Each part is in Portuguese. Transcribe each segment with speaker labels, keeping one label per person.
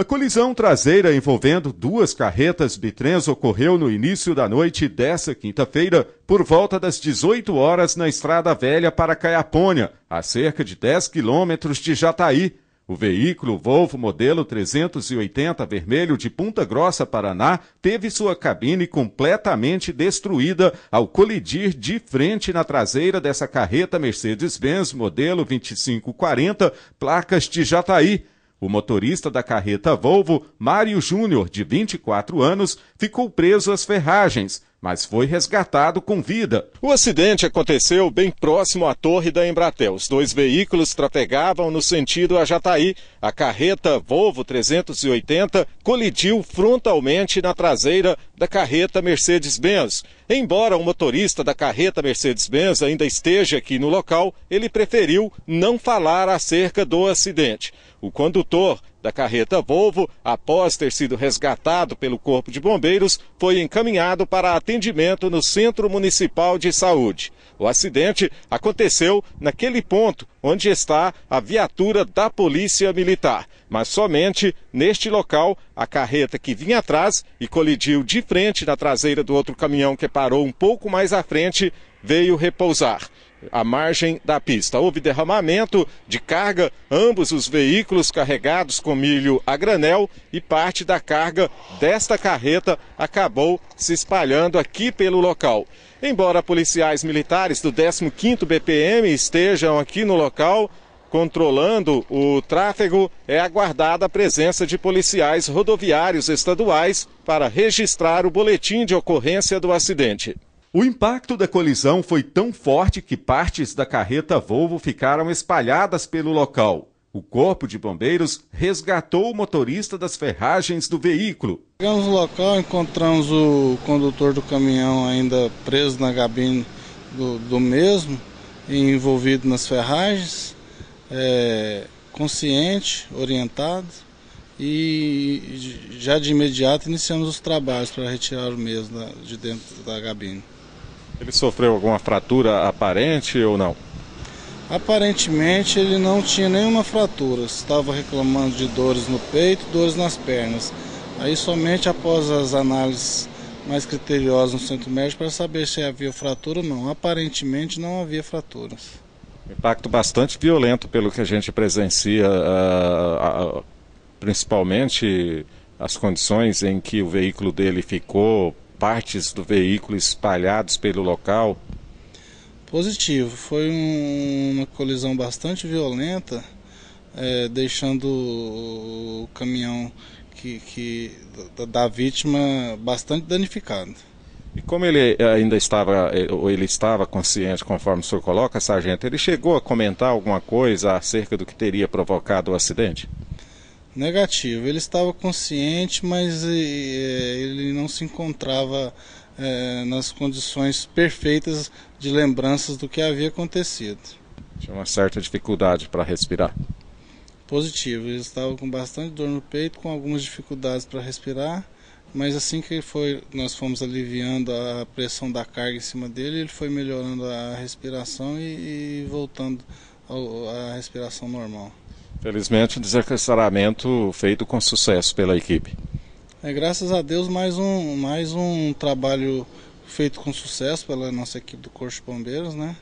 Speaker 1: A colisão traseira envolvendo duas carretas bitrens ocorreu no início da noite dessa quinta-feira, por volta das 18 horas na Estrada Velha para Caiapônia, a cerca de 10 quilômetros de Jataí. O veículo Volvo modelo 380 vermelho de Punta Grossa, Paraná, teve sua cabine completamente destruída ao colidir de frente na traseira dessa carreta Mercedes-Benz modelo 2540, placas de Jataí. O motorista da carreta Volvo, Mário Júnior, de 24 anos, ficou preso às ferragens mas foi resgatado com vida. O acidente aconteceu bem próximo à torre da Embratel. Os dois veículos trapegavam no sentido a Jataí. A carreta Volvo 380 colidiu frontalmente na traseira da carreta Mercedes-Benz. Embora o motorista da carreta Mercedes-Benz ainda esteja aqui no local, ele preferiu não falar acerca do acidente. O condutor da carreta Volvo, após ter sido resgatado pelo Corpo de Bombeiros, foi encaminhado para atendimento no Centro Municipal de Saúde. O acidente aconteceu naquele ponto onde está a viatura da Polícia Militar, mas somente neste local a carreta que vinha atrás e colidiu de frente na traseira do outro caminhão que parou um pouco mais à frente veio repousar à margem da pista. Houve derramamento de carga, ambos os veículos carregados com milho a granel e parte da carga desta carreta acabou se espalhando aqui pelo local. Embora policiais militares do 15º BPM estejam aqui no local, controlando o tráfego, é aguardada a presença de policiais rodoviários estaduais para registrar o boletim de ocorrência do acidente. O impacto da colisão foi tão forte que partes da carreta Volvo ficaram espalhadas pelo local. O corpo de bombeiros resgatou o motorista das ferragens do veículo.
Speaker 2: Chegamos no local, encontramos o condutor do caminhão ainda preso na gabine do, do mesmo, envolvido nas ferragens, é, consciente, orientado, e já de imediato iniciamos os trabalhos para retirar o mesmo de dentro da gabine.
Speaker 1: Ele sofreu alguma fratura aparente ou não?
Speaker 2: Aparentemente ele não tinha nenhuma fratura, estava reclamando de dores no peito, dores nas pernas. Aí somente após as análises mais criteriosas no centro médico para saber se havia fratura ou não. Aparentemente não havia fraturas.
Speaker 1: Impacto bastante violento pelo que a gente presencia, ah, ah, principalmente as condições em que o veículo dele ficou partes do veículo espalhados pelo local?
Speaker 2: Positivo, foi um, uma colisão bastante violenta, é, deixando o caminhão que, que da, da vítima bastante danificado. E como
Speaker 1: ele eh, ainda estava, eh, ou ele estava consciente, conforme o senhor coloca, sargento, ele chegou a comentar alguma coisa acerca do que teria provocado o acidente?
Speaker 2: Negativo. Ele estava consciente, mas ele não se encontrava é, nas condições perfeitas de lembranças do que havia acontecido. Tinha
Speaker 1: uma certa dificuldade para respirar.
Speaker 2: Positivo. Ele estava com bastante dor no peito, com algumas dificuldades para respirar. Mas assim que foi, nós fomos aliviando a pressão da carga em cima dele, ele foi melhorando a respiração e, e voltando à respiração normal.
Speaker 1: Felizmente, um desacrestamento feito com sucesso pela equipe.
Speaker 2: É, graças a Deus, mais um, mais um trabalho feito com sucesso pela nossa equipe do Corpo de Bombeiros, né?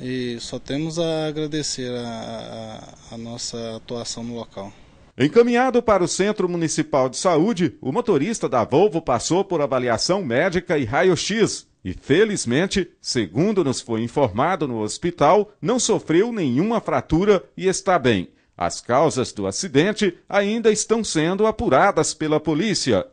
Speaker 2: E só temos a agradecer a, a, a nossa atuação no local.
Speaker 1: Encaminhado para o Centro Municipal de Saúde, o motorista da Volvo passou por avaliação médica e raio-x e, felizmente, segundo nos foi informado no hospital, não sofreu nenhuma fratura e está bem. As causas do acidente ainda estão sendo apuradas pela polícia